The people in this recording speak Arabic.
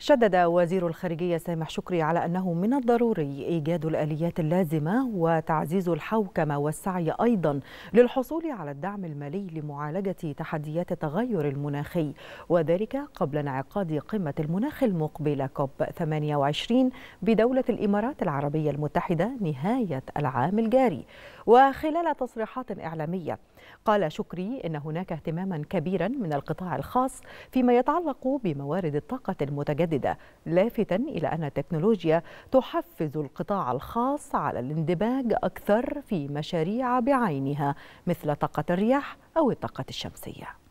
شدد وزير الخارجية سامح شكري على أنه من الضروري إيجاد الآليات اللازمة وتعزيز الحوكمة والسعي أيضا للحصول على الدعم المالي لمعالجة تحديات التغير المناخي وذلك قبل انعقاد قمة المناخ المقبلة كوب 28 بدولة الإمارات العربية المتحدة نهاية العام الجاري وخلال تصريحات إعلامية قال شكري إن هناك اهتماما كبيرا من القطاع الخاص فيما يتعلق بموارد الطاقة المتجددة لافتا إلى أن التكنولوجيا تحفز القطاع الخاص على الاندماج أكثر في مشاريع بعينها مثل طاقة الرياح أو الطاقة الشمسية